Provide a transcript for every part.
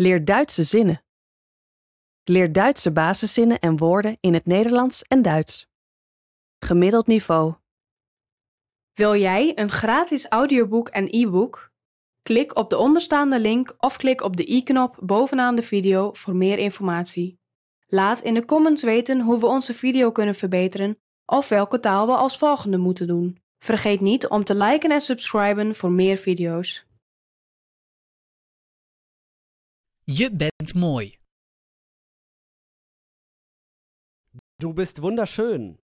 Leer Duitse zinnen. Leer Duitse basiszinnen en woorden in het Nederlands en Duits. Gemiddeld niveau. Wil jij een gratis audioboek en e-book? Klik op de onderstaande link of klik op de i-knop bovenaan de video voor meer informatie. Laat in de comments weten hoe we onze video kunnen verbeteren of welke taal we als volgende moeten doen. Vergeet niet om te liken en subscriben voor meer video's. Je bent mooi. Du bist wunderschön.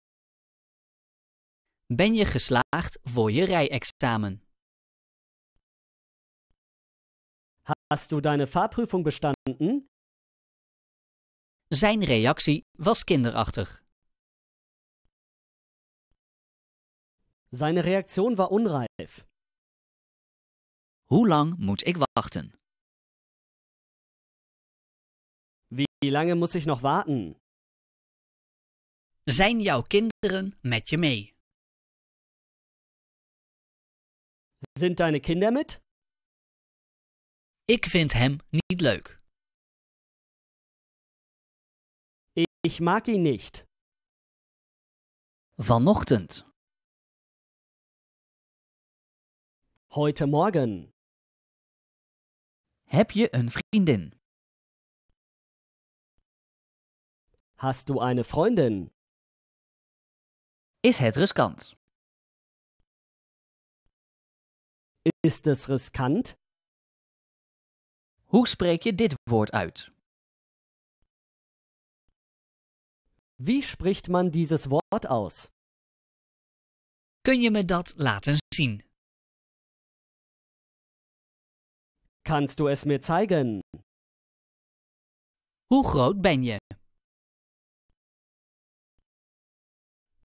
Ben je geslaagd voor je rijexamen? Hast du deine Fahrprüfung bestanden? Zijn reactie was kinderachtig. Seine Reaktion was unreif. Hoe lang moet ik wachten? Wie lange muss ich noch warten? Zijn jouw kinderen met je mee? Sind deine Kinder mit? Ik vind hem niet leuk. Ich mag ihn nicht. Vanochtend. Heute Morgen. Heb je een vriendin? Hast du eine Freundin? Is het riskant? Is het riskant? Hoe spreek je dit woord uit? Wie spricht man dieses woord aus? Kun je me dat laten zien? Kannst du es mir zeigen? Hoe groot ben je?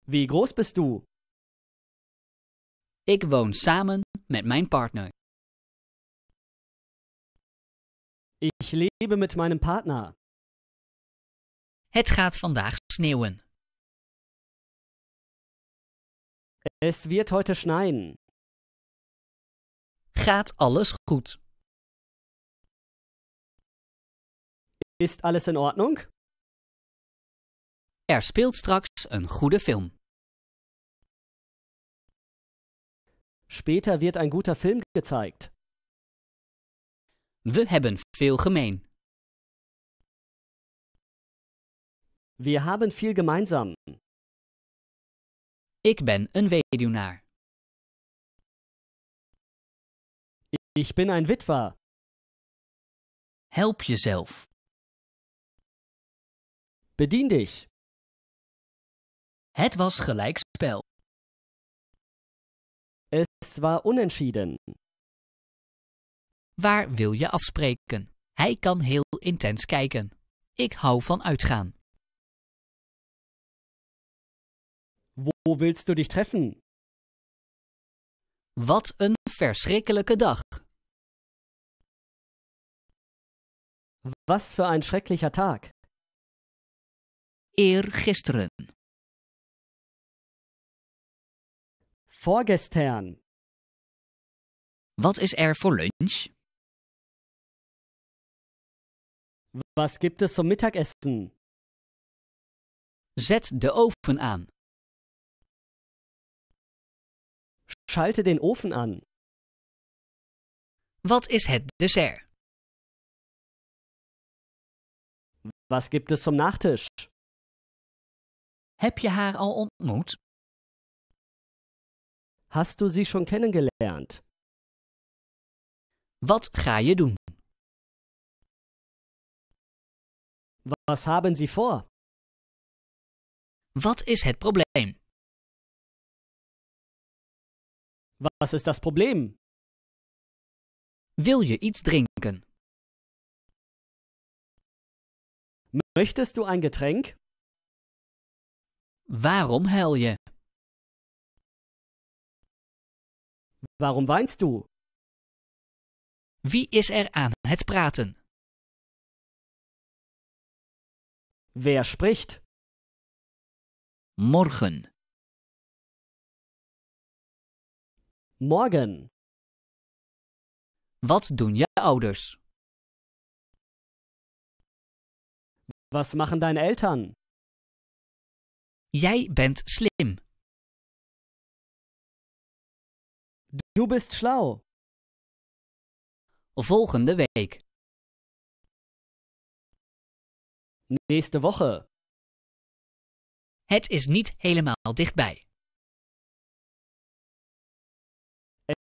Wie groß bist du? Ich wohne zusammen mit meinem partner. Ich lebe mit meinem Partner. Het gaat vandaag sneeuwen. Es wird heute schneien. Gaat alles goed? Ist alles in Ordnung? Er speelt straks een goede film. Später wird ein guter Film gezeigt. We hebben veel gemeen. Wir haben viel gemeinsam. Ik ben een weduwnaar. Ich bin ein Witwer. Help jezelf. Bedien dich. Het was gelijkspel. Het was unentschieden. Waar wil je afspreken? Hij kan heel intens kijken. Ik hou van uitgaan. Wo willst du dich treffen? Wat een verschrikkelijke dag. Was voor een schrecklicher Tag. Eergisteren. Vorgestern. Was ist er für lunch? Was gibt es zum Mittagessen? Zet den Ofen an. Schalte den Ofen an. Was ist het dessert? Was gibt es zum Nachtisch? Heb je haar al ontmoet? Hast du sie schon kennengelernt? Was ga je doen? Was haben Sie vor? Was ist het probleem? Was ist das Problem? Wil je iets drinken? Möchtest du ein Getränk? Warum huil je? Waarom weinst du? Wie is er aan het praten? Wer spricht? Morgen. Morgen. Wat doen je ouders? Was machen deine Eltern? Jij bent slim. Du bist schlau. Volgende week. Nächste Woche. Het is niet helemaal dichtbij.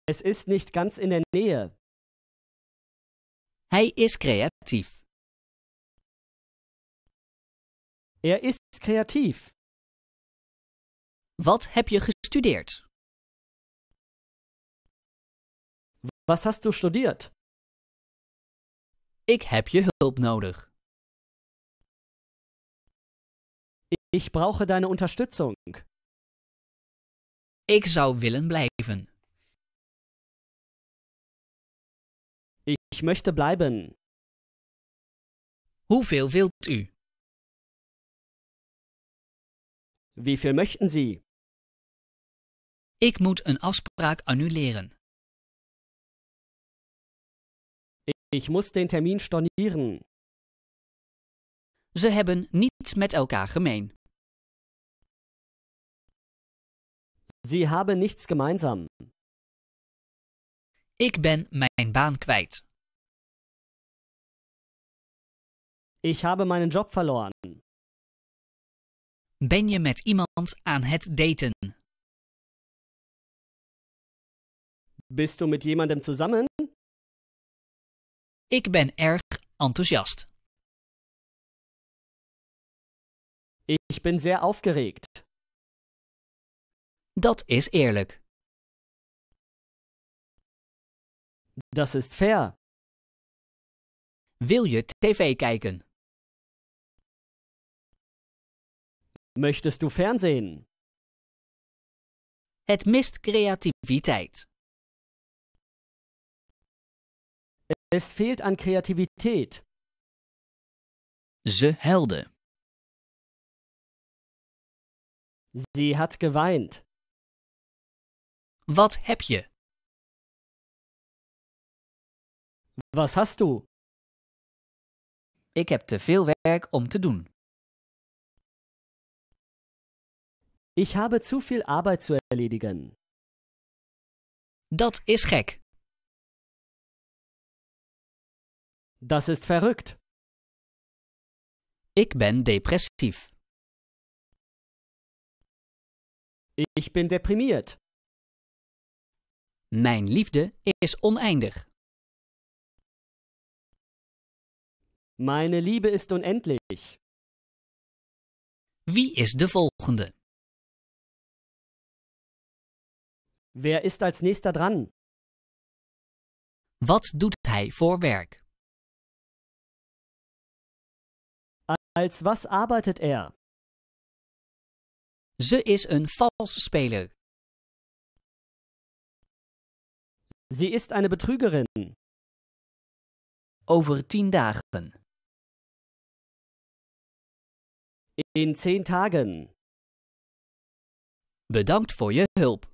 Het is niet ganz in der Nähe. Hij is creatief. Er is kreativ. Wat heb je gestudeerd? Was hast du studiert? Ich heb je hulp nodig. Ich brauche deine Unterstützung. Ich zou willen blijven. Ich möchte bleiben. Hoeveel wilt u? Wie viel möchten Sie? Ich moet een afspraak annuleren. Ich muss den Termin stornieren. Sie haben nichts mit elkaar gemeen. Sie haben nichts gemeinsam. Ich bin mijn baan kwijt. Ich habe meinen Job verloren. Ben je met iemand aan het daten? Bist du mit jemandem zusammen? Ik ben erg enthousiast. Ik ben zeer aufgeregt. Dat is eerlijk. Dat is fair. Wil je tv kijken? Möchtest du Fernsehen? Het mist creativiteit. Es fehlt an Kreativität. Ze helde. Sie hat geweint. Was heb je? Was hast du? Ich heb te veel werk om te doen. Ich habe zu viel Arbeit zu erledigen. Das ist gek. Das ist verrückt. Ik ben depressief. Ich bin deprimiert. Mijn liefde is oneindig. Meine Liebe ist unendlich. Wie is de volgende? Wer ist als nächster dran? Wat doet hij voor werk? Als was arbeitet er? Ze is een vals speler. Sie ist eine Betrügerin. Over tien dagen. In zehn Tagen. Bedankt voor je hulp.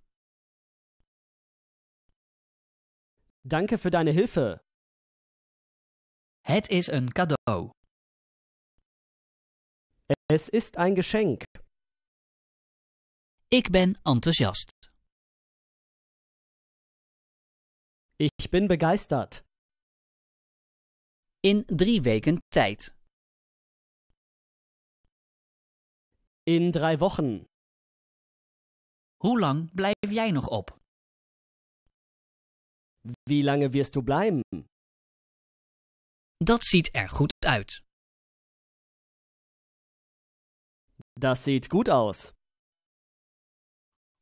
Danke für deine Hilfe. Het is een cadeau. Es ist ein Geschenk. Ik ben enthousiast. Ich bin begeistert. In drie weken tijd. In drei Wochen. Hoe lang blijf jij nog op? Wie lange wirst du bleiben? Dat ziet er goed uit. Das sieht gut aus.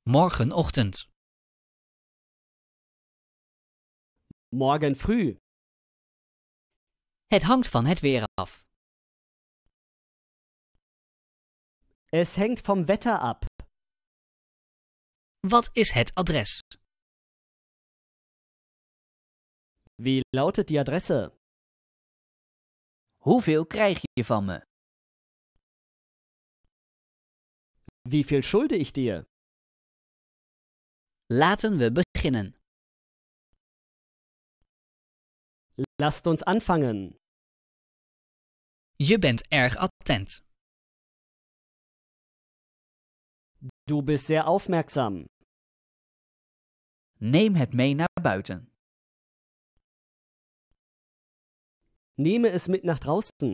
Morgenochtend. Morgen früh. Het hangt van het weer af. Es hängt vom Wetter ab. Wat is het adres? Wie lautet die Adresse? Hoeveel krijg je van me? Wie viel schulde ich dir? Laten wir beginnen. Lasst uns anfangen. Je bent erg attent. Du bist sehr aufmerksam. Neem het mee naar buiten. Nehme es mit nach draußen.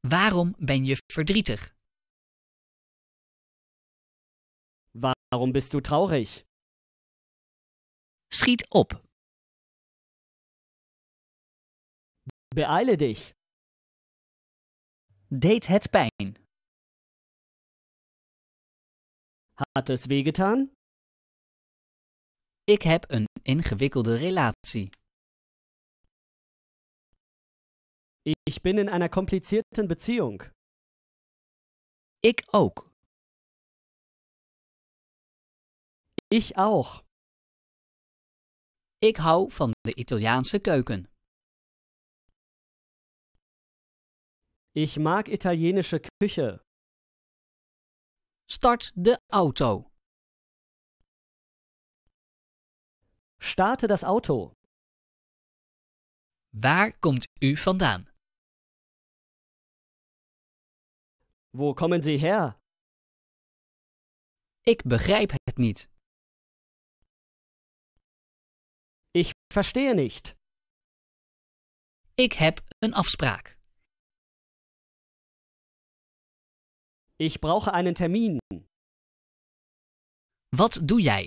Waarom ben je verdrietig? Warum bist du traurig? Schiet op. Beeile dich. Deed het pijn. Hat es wehgetan? Ik heb een ingewikkelde relatie. Ich bin in einer komplizierten Beziehung. Ik ook. Ik auch. Ik hou van de Italiaanse keuken. Ik mag italienische Küche. Start de auto. Starte das Auto. Waar komt u vandaan? Wo komen Sie her? Ik begrijp het niet. Ich verstehe nicht. Ik heb een afspraak. Ich brauche einen Termin. Wat doe jij?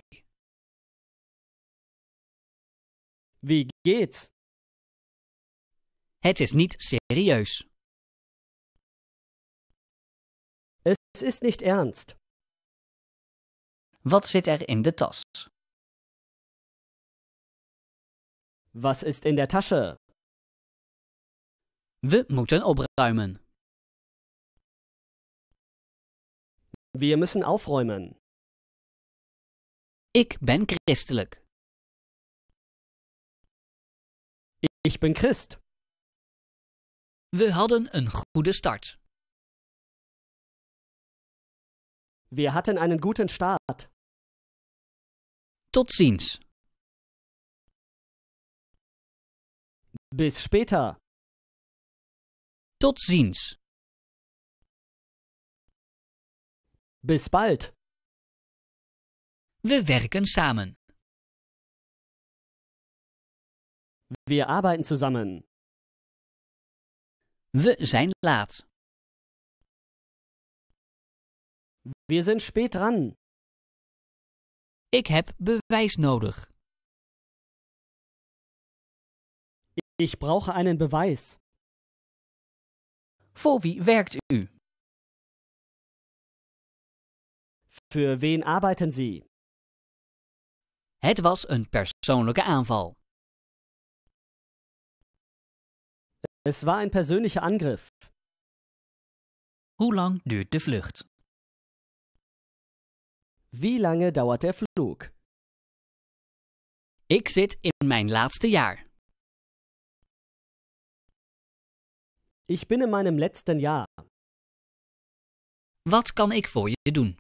Wie geht's? Het is niet serieus. Es ist nicht ernst. Wat zit er in de tas? Was ist in der Tasche? Wir müssen opruimen. Wir müssen aufräumen. Ich bin christelijk. Ich bin Christ. We hadden een goede start. Wir hatten einen guten Start. Tot ziens. Bis später. Tot ziens. Bis bald. Wir werken samen. Wir arbeiten zusammen. Wir sind laat. Wir sind spät dran. Ich heb bewijs nodig. Ich brauche einen Beweis. Voor wie werkt u? Für wen arbeiten Sie? Het was een persoonlijke aanval. Es war ein persönlicher Angriff. Hoe lang duurt de vlucht? Wie lange dauert der Flug? Ik zit in mijn laatste jaar. Ich bin in meinem letzten Jahr. Wat kan ik voor je doen?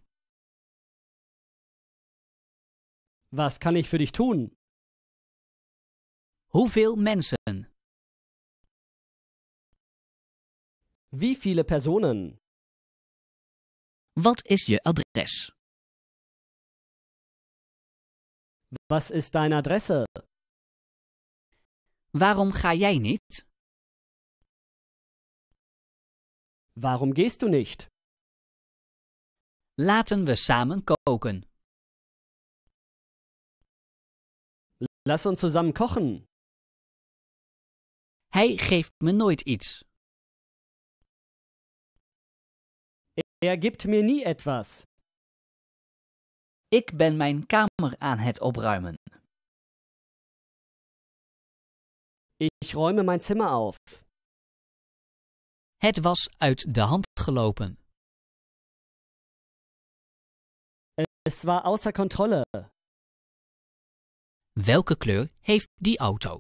Was kann ich für dich tun? Hoeveel Menschen? Wie viele Personen? Was ist je adres? Was ist deine Adresse? Warum ga jij nicht? Warum gehst du nicht? Laten wir zusammen koken. Lass uns zusammen kochen. Hij geeft me nooit iets. Er gibt mir nie etwas. Ik ben mijn kamer aan het opruimen. Ich räume mein Zimmer auf. Het was uit de hand gelopen. Es war außer Kontrolle. Welke kleur heeft die auto?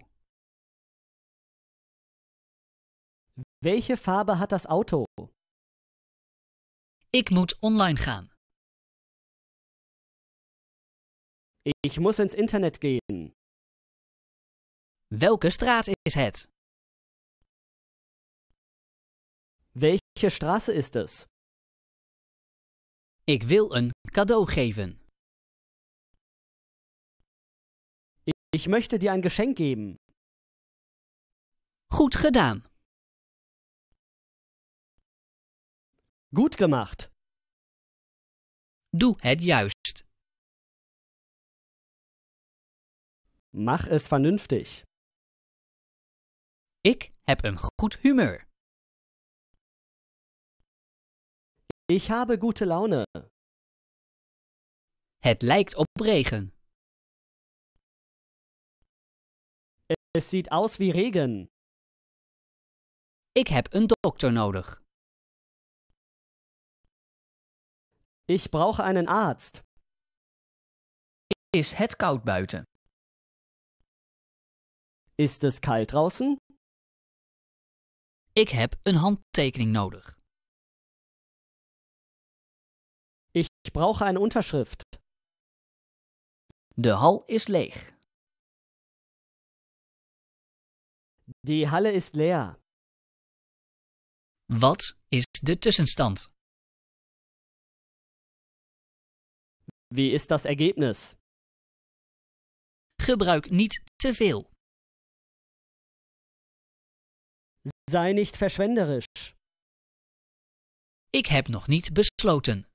Welche Farbe hat das Auto? Ik moet online gaan. Ik muss ins Internet gehen. Welke straat is het? Welche Straße ist es? Ich will ein cadeau geben. Ich möchte dir ein Geschenk geben. Goed gedaan. Gut gemacht. Doe het juist. Mach es vernünftig. Ich heb een goed humeur. Ich habe gute Laune. Het lijkt op regen. Es ziet aus wie Regen. Ik heb een dokter nodig. Ik brauche einen Arzt. Is het koud buiten? Is het kalt draußen? Ik heb een handtekening nodig. Ich brauche eine Unterschrift. De hal ist leeg. Die Halle ist leer. Was ist der tussenstand? Wie ist das Ergebnis? Gebruik nicht te veel. Sei nicht verschwenderisch. Ich habe noch nicht besloten.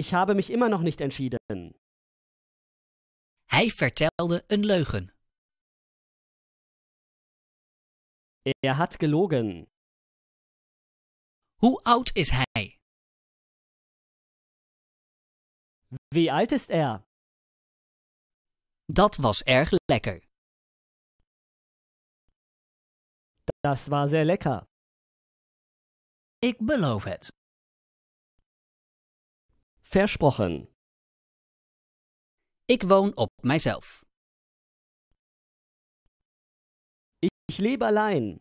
Ich habe mich immer noch nicht entschieden. Hij vertelde een leugen. Er hat gelogen. Hoe oud is hij? Wie alt ist er? Dat was erg lekker. Das war sehr lecker. Ik beloof het. Versprochen. Ik woon op mijzelf. Ik lebe alleen.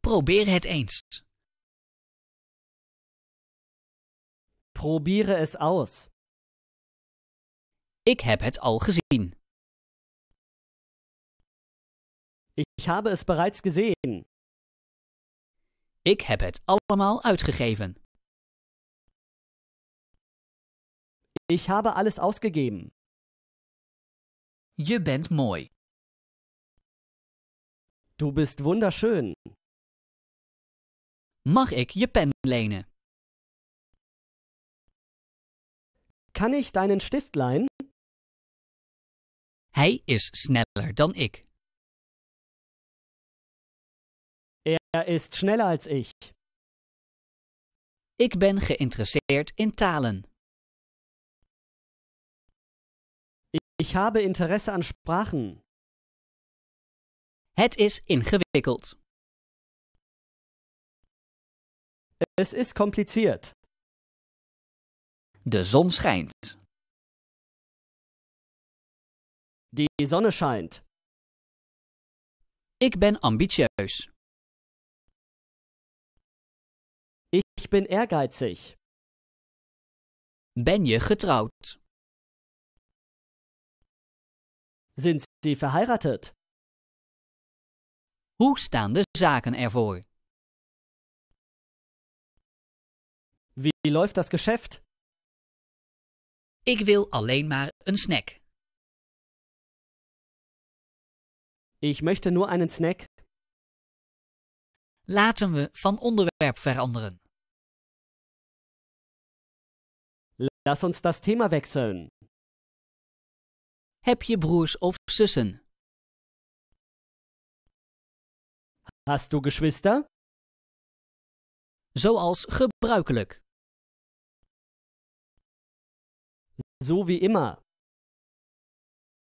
Probeer het eens. Probiere het aus. Ik heb het al gezien. Ik habe es bereits gezien. Ik heb het allemaal uitgegeven. Ich habe alles ausgegeben. Je bent mooi. Du bist wunderschön. Mag ik je pen lenen? Kann ich deinen Stift leihen? Hij is sneller dan ik. Er ist schneller als ich. Ik ben geïnteresseerd in talen. Ich habe interesse an sprachen. Het is ingewikkeld. Es ist kompliziert. De zon schijnt. Die Sonne scheint. Ik ben ambitieus. Ich bin ehrgeizig. Ben je getrouwd? Sind Sie verheiratet? Hoe staan de zaken ervoor? Wie läuft das Geschäft? Ik wil alleen maar een snack. Ich möchte nur einen snack. Laten we van onderwerp veranderen. Lass uns das Thema wechseln. Heb je broers of zussen? Hast du Geschwister? Zoals gebruikelijk. Zo wie immer.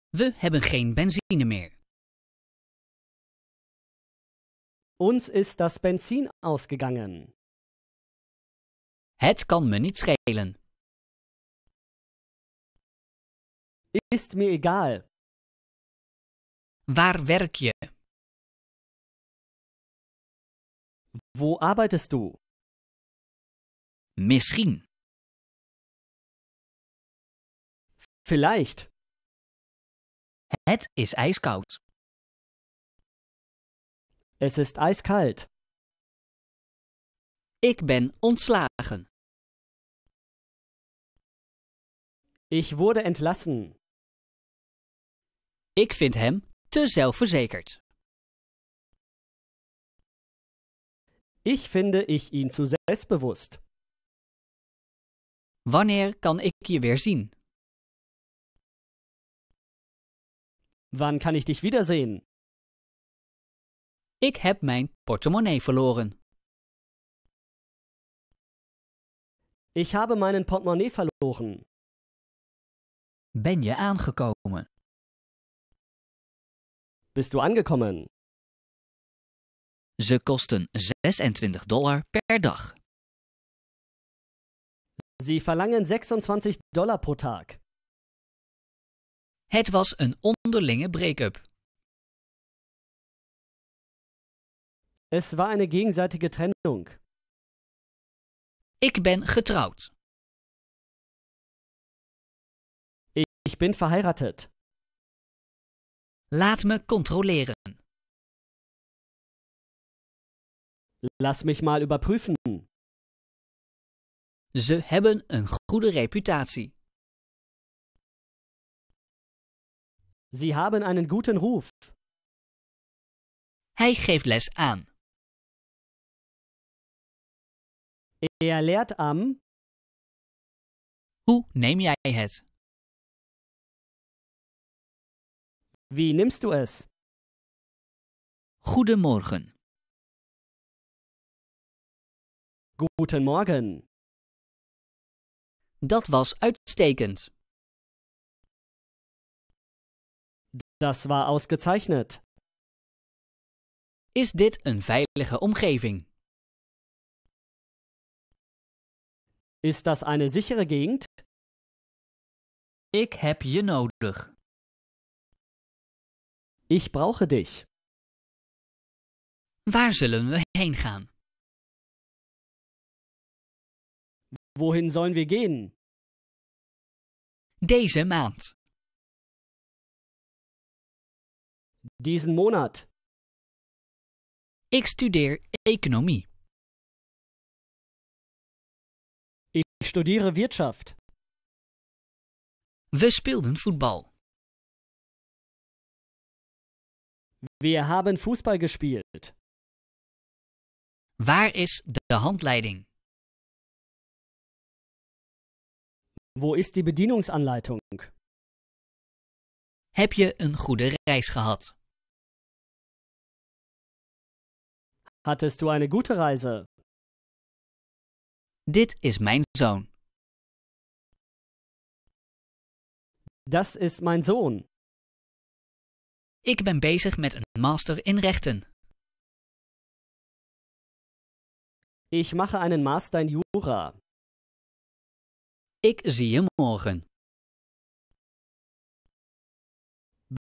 We hebben geen benzine meer. Ons ist das Benzin ausgegangen. Het kan me niet schelen. Ist mir egal. Warwerkie. Wo arbeitest du? Misschien. Vielleicht. Het is ijskoud. Es ist eiskalt. Ich bin ontslagen. Ich wurde entlassen. Ik vind hem te zelfverzekerd. Ik vind ich ihn zu selbstbewusst. Wanneer kan ik je weer zien? Wann kan ik dich wiedersehen? Ik heb mijn portemonnee verloren. Ik heb mijn portemonnee verloren. Ben je aangekomen? Bist du angekommen? Ze kosten 26 dollar per dag. Sie verlangen 26 dollar pro Tag. Het was een onderlinge break-up. Es war eine gegenseitige Trennung. Ik ben getrouwd. Ich bin verheiratet. Laat me controleren. Lass mich mal überprüfen. Ze hebben een goede reputatie. Sie haben einen guten Ruf. Hij geeft les aan. Er leert am. Hoe neem jij het? Wie nimmst du es? Goedemorgen. Guten Morgen. Dat was uitstekend. Das war ausgezeichnet. Is dit een veilige omgeving? Is dat een sichere Gegend? Ik heb je nodig. Ich brauche dich. Waar zullen we heen gaan? Wohin sollen wir gehen? Deze maand. Diesen Monat. Ik studeer economie. Ik studiere Wirtschaft. We speelden voetbal. Wir haben Fußball gespielt. Waar is de handleiding? Wo ist die Bedienungsanleitung? Heb je een goede reis gehad? Hattest du eine gute Reise? Dit is mijn zoon. Das ist mein Sohn. Ik ben bezig met een master in rechten. Ich mache einen master in Jura. Ik zie je morgen.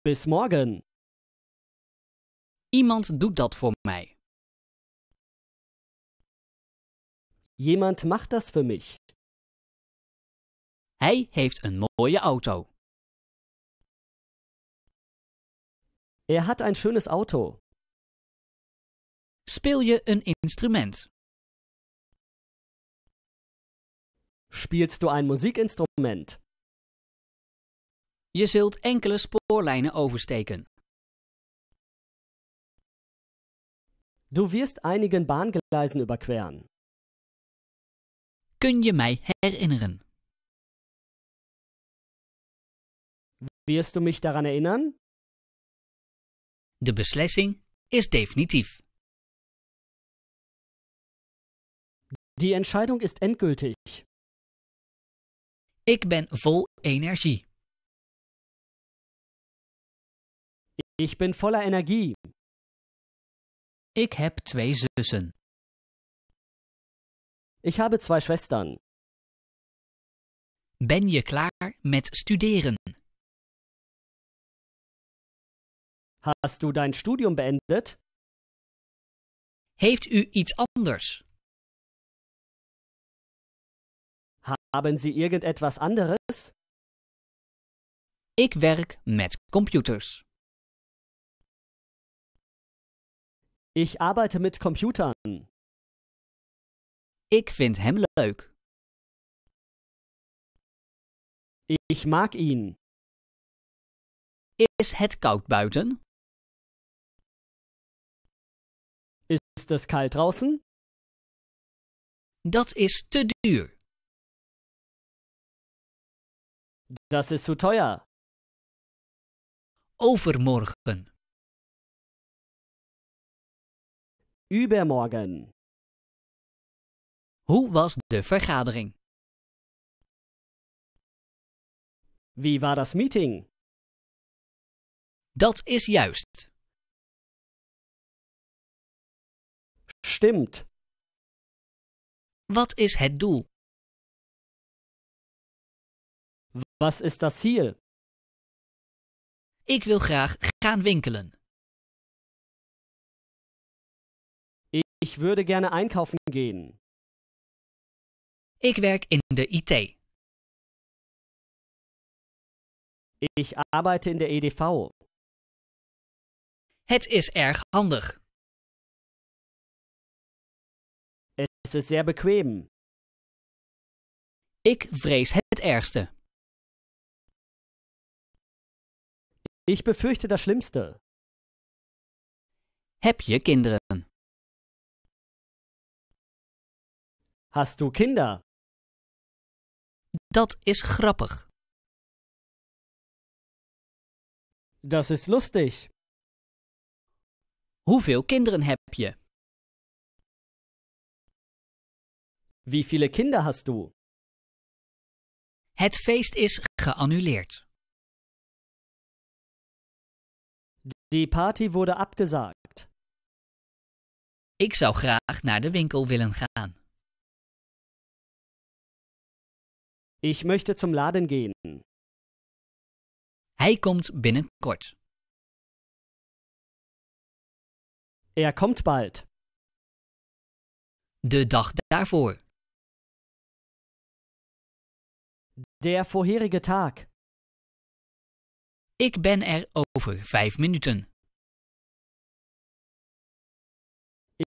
Bis morgen. Iemand doet dat voor mij. Jemand macht das für mich. Hij heeft een mooie auto. Er hat ein schönes Auto. Speel je ein instrument? Spielst du ein Musikinstrument? Je zult enkele spoorlijnen oversteken. Du wirst einigen Bahngleisen überqueren. Kun je mij herinneren? Wirst du mich daran erinnern? De beslissing is definitief. Die Entscheidung ist endgültig. Ik ben vol energie. Ich bin voller Energie. Ik heb twee zussen. Ich habe zwei Schwestern. Ben je klaar met studeren? Hast du dein Studium beendet? Heeft u iets anders? Haben Sie irgendetwas anderes? Ik werk met computers. Ich arbeite mit Computern. Ik vind hem leuk. Ich mag ihn. Is het koud buiten? Is het kalt draußen? Dat is te duur. Das ist zu teuer. Overmorgen. Übermorgen. Hoe was de vergadering? Wie war das Meeting? Dat is juist. stimmt. Was ist het doel? Was ist das Ziel? Ich will graag gaan winkelen. Ich würde gerne einkaufen gehen. Ich werk in der IT. Ich arbeite in der EDV. Het is erg handig. Es ist sehr bequem. Ik vrees het ergste. Ich befürchte das Schlimmste. Heb je kinderen? Hast du Kinder? Dat is grappig. Das ist lustig. Hoeveel kinderen heb je? Wie viele Kinder hast du? Het feest is geannuleerd. Die Party wurde abgesagt. Ik zou graag naar de winkel willen gaan. Ich möchte zum Laden gehen. Hij komt binnenkort. Er komt bald. De dag daarvoor. Der vorherige Tag. Ich bin er over vijf minuten.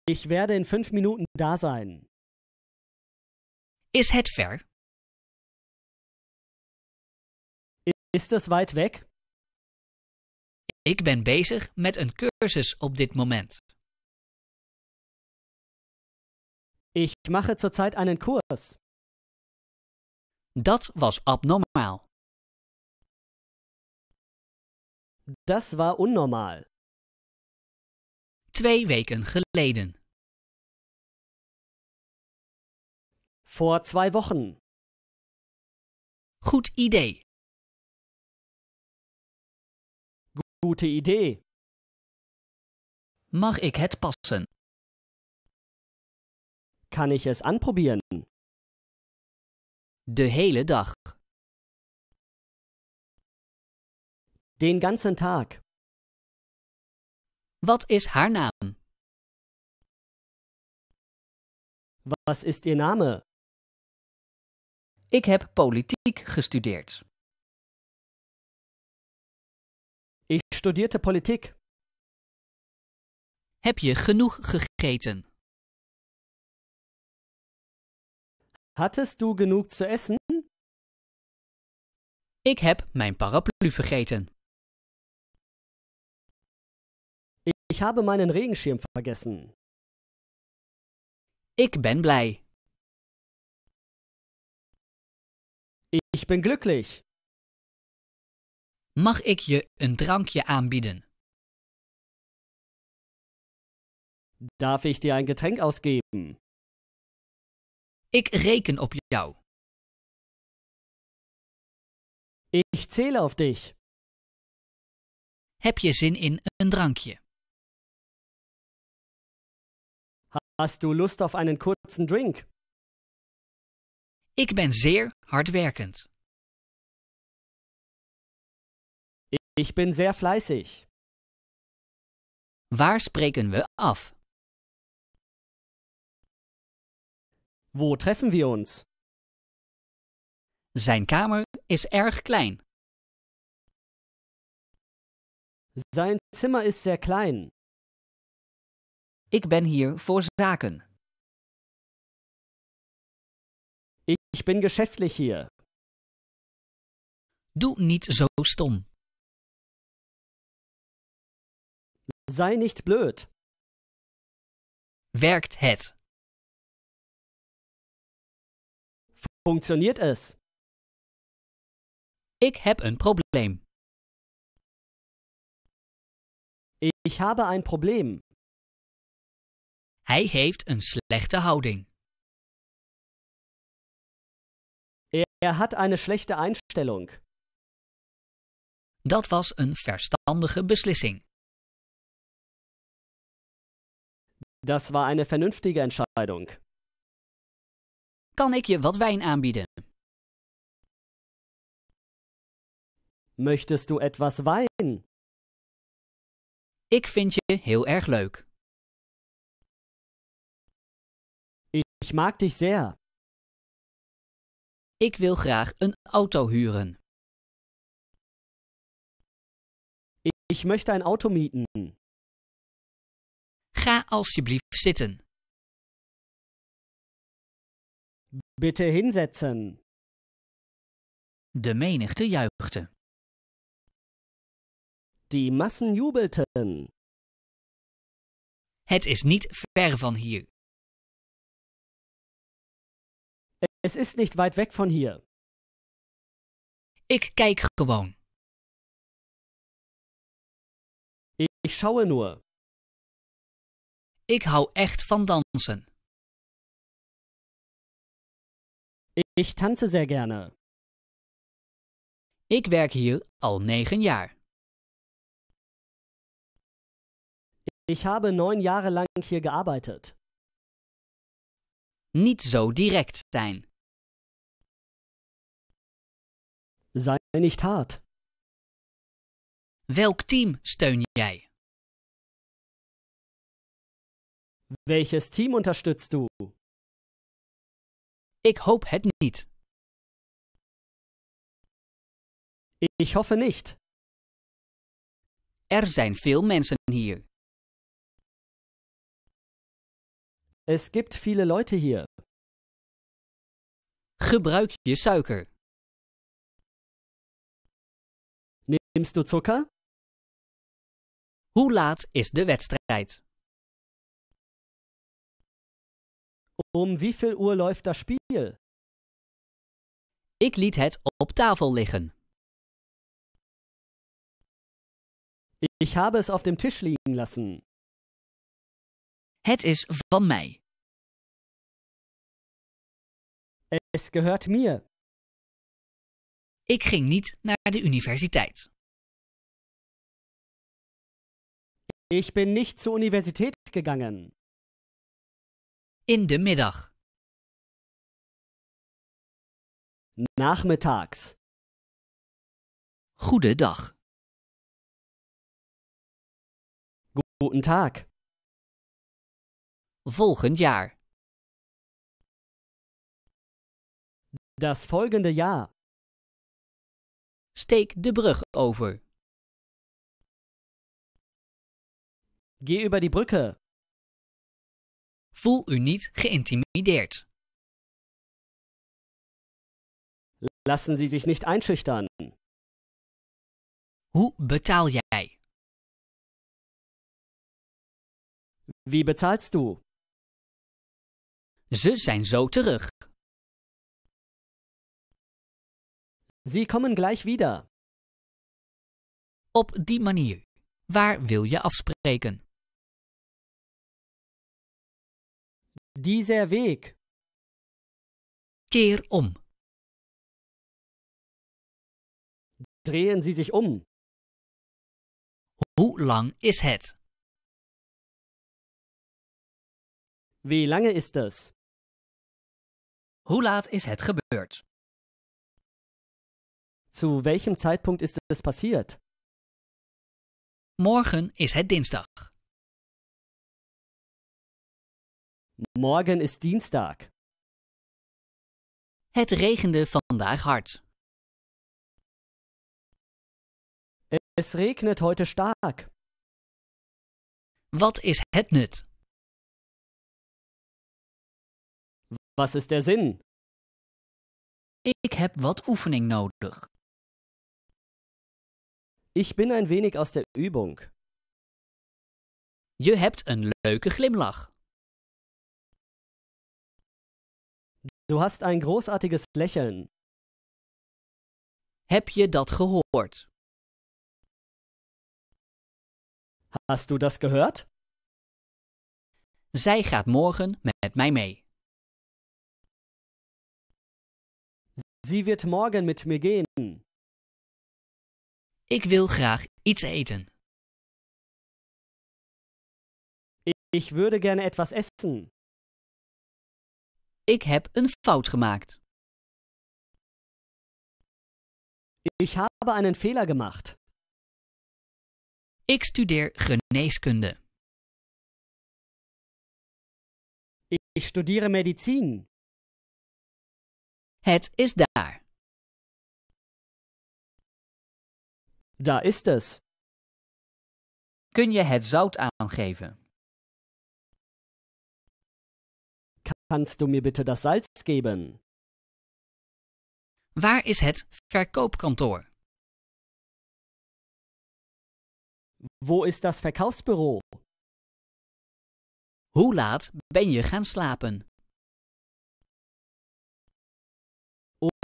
Ich werde in fünf Minuten da sein. Ist het ver? Ist es weit weg? Ich bin bezig mit einem Kursus auf dit moment. Ich mache zurzeit einen Kurs. Das war abnormal. Das war unnormal. Twee weken geleden. Vor zwei Wochen. Goed idee. Gute Idee. Mag ich het passen? Kann ich es anprobieren? De hele dag. Den ganzen dag. Wat is haar naam? Was is je naam? Ik heb politiek gestudeerd. Ik studeerde politiek. Heb je genoeg gegeten? Hattest du genug zu essen? Ik heb mijn paraplu vergeten. Ich habe meinen Regenschirm vergessen. Ich bin blij. Ich bin glücklich. Mag ich je ein drankje anbieten? Darf ich dir ein Getränk ausgeben? Ik reken op jou. Ik zähle auf dich. Heb je zin in een drankje? Hast du Lust auf einen kurzen Drink? Ik ben zeer hardwerkend. Ik ben zeer fleißig. Waar spreken we af? Wo treffen wir uns? Sein kamer ist erg klein. Sein Zimmer ist sehr klein. Ich bin hier voor zaken. Ich bin geschäftlich hier. Doe nicht so stumm. Sei nicht blöd. Werkt het? Funktioniert es? Ich habe ein Problem. Ich habe ein Problem. Hij heeft een slechte houding. Er, er hat eine schlechte Einstellung. Dat was een verstandige beslissing. Das war eine vernünftige Entscheidung. Kan ik je wat wijn aanbieden? Möchtest du etwas wijn? Ik vind je heel erg leuk. Ik mag dich sehr. Ik wil graag een auto huren. Ik möchte ein Auto mieten. Ga alsjeblieft zitten. Bitte hinsetzen. De menigte juichte. Die Massen jubelten. Het is niet ver van hier. Es ist nicht weit weg von hier. Ik kijk gewoon. Ich schaue nur. Ik hou echt van dansen. Ich tanze sehr gerne. Ich werk hier al negen jaar. Ich habe neun Jahre lang hier gearbeitet. Nicht so direkt sein. Sei nicht hart. Welk team steun jij? Welches Team unterstützt du? Ik hoop het niet. Ik hoffe niet. Er zijn veel mensen hier. Es gibt viele Leute hier. Gebruik je suiker? Nimmst du Zucker? Hoe laat is de wedstrijd? Um wie viel Uhr läuft das Spiel? Ik liet het op tafel liggen. Ich habe es auf dem Tisch liegen lassen. Het is van mij. Es gehört mir. Ich ging nicht naar de universiteit. Ich bin nicht zur Universität gegangen. In de middag. Nachmittags. Goedendag. Guten Tag. Volgend jaar. Das volgende jaar. Steek de brug over. Geh über die Brücke. Voel u niet geïntimideerd. Lassen Sie zich niet einschüchtern. Hoe betaal jij? Wie betaalst du? Ze zijn zo terug. Sie komen gleich wieder. Op die manier. Waar wil je afspreken? Dieser Weg. Kehr um. Drehen Sie sich um. Hoe lang is het? Wie lange ist es? Hoe laat ist es gebeurd? Zu welchem Zeitpunkt ist es passiert? Morgen ist es Dienstag. Morgen ist Dienstag. Het regende vandaag hard. Es regnet heute stark. Wat is het nut? Was ist der Sinn? Ik heb wat oefening nodig. Ich bin ein wenig aus der Übung. Je hebt een leuke glimlach. Du hast ein großartiges Lächeln. Heb je dat gehoord? Hast du das gehört? Zij gaat morgen met mij mee. Sie wird morgen mit mir gehen. Ik wil graag iets eten. Ich würde gerne etwas essen. Ik heb een fout gemaakt. Ik heb een Fehler gemacht. Ik studeer geneeskunde. Ik studeer Medizin. Het is daar. Daar is het. Kun je het zout aangeven? Kannst du mir bitte das Salz geben? Waar is het verkoopkantoor? Wo ist das Verkaufsbüro? Hoe laat ben je gaan slapen?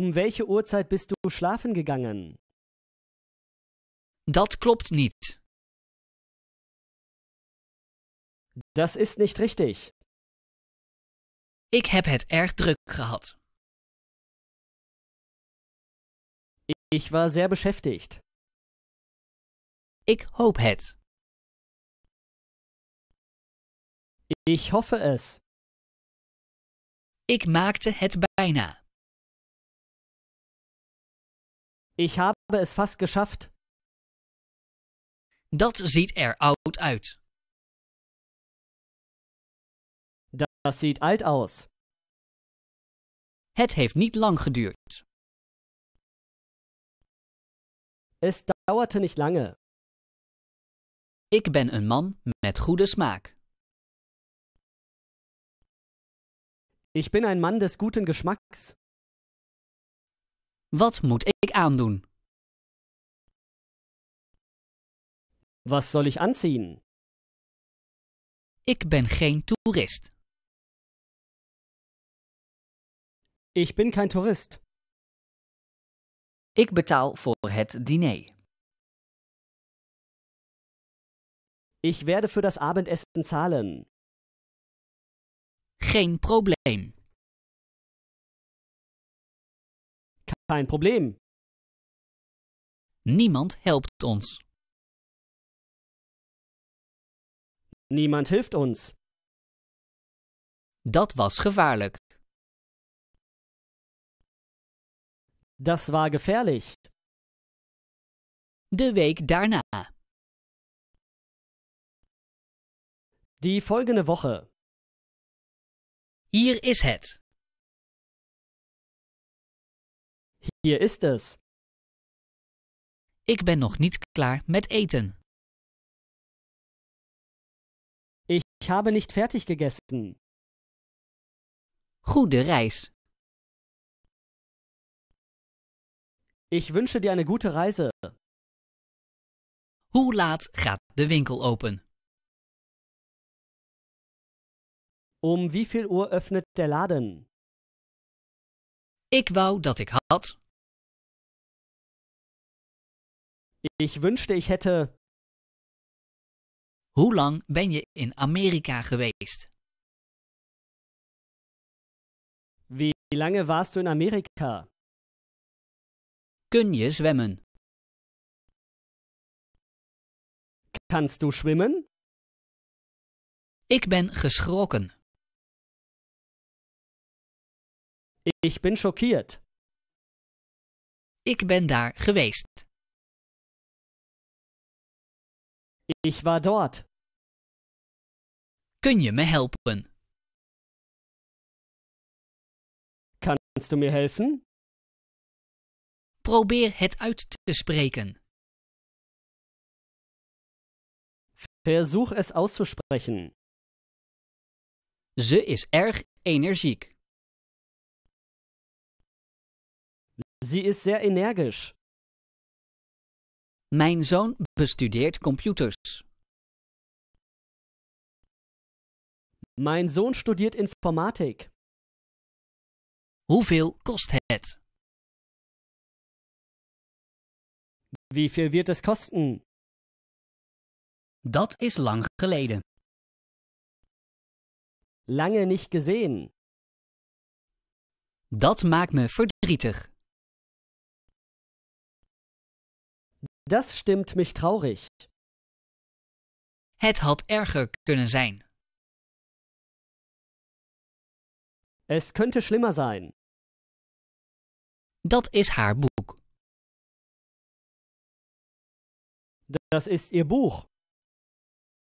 Um welche Uhrzeit bist du schlafen gegangen? Dat klopt niet. Das ist nicht richtig. Ik heb het erg druk gehad. Ich war sehr beschäftigt. Ik hoop het. Ich hoffe es. Ik maakte het bijna. Ich habe es fast geschafft. Dat ziet er oud uit. Das sieht alt aus. Het heeft niet lang geduurd. Es dauerte nicht lange. Ich bin ein man mit gutem smaak. Ich bin ein Mann des guten Geschmacks. Was muss ich aandoen? Was soll ich anziehen? Ich bin geen toerist. Ich bin kein Tourist. Ik betaal voor het diner. Ich werde für das Abendessen zahlen. Geen probleem. Kein probleem. Niemand helpt ons. Niemand hilft ons. Dat was gevaarlijk. Das war gefährlich. De week daarna. Die folgende Woche. Hier ist het. Hier ist es. Ich bin noch nicht klaar mit eten. Ich habe nicht fertig gegessen. Goede Reise. Ich wünsche dir eine gute Reise. Hoe laat gaat de winkel open? Um wie viel Uhr öffnet der Laden? Ich wou dat ich had. Ich wünschte, ich hätte. Hoe lang ben je in Amerika geweest? Wie lange warst du in Amerika? kun je zwemmen? Kannst du schwimmen? Ik ben geschrokken. Ich bin schockiert. Ik ben daar geweest. Ich war dort. Kun je me helpen? Kannst du mir helfen? Probeer het uit te spreken. Versuch es auszusprechen. Ze is erg energiek. Sie ist sehr energisch. Mijn zoon bestudeert computers. Mijn zoon studeert Informatik. Hoeveel kost het? Wie viel wird es kosten? Dat is lang geleden. Lange nicht gesehen. Dat maakt me verdrietig. Das stimmt mich traurig. Het had erger kunnen zijn. Es könnte schlimmer sein. Dat is haar boek. Das ist ihr Buch.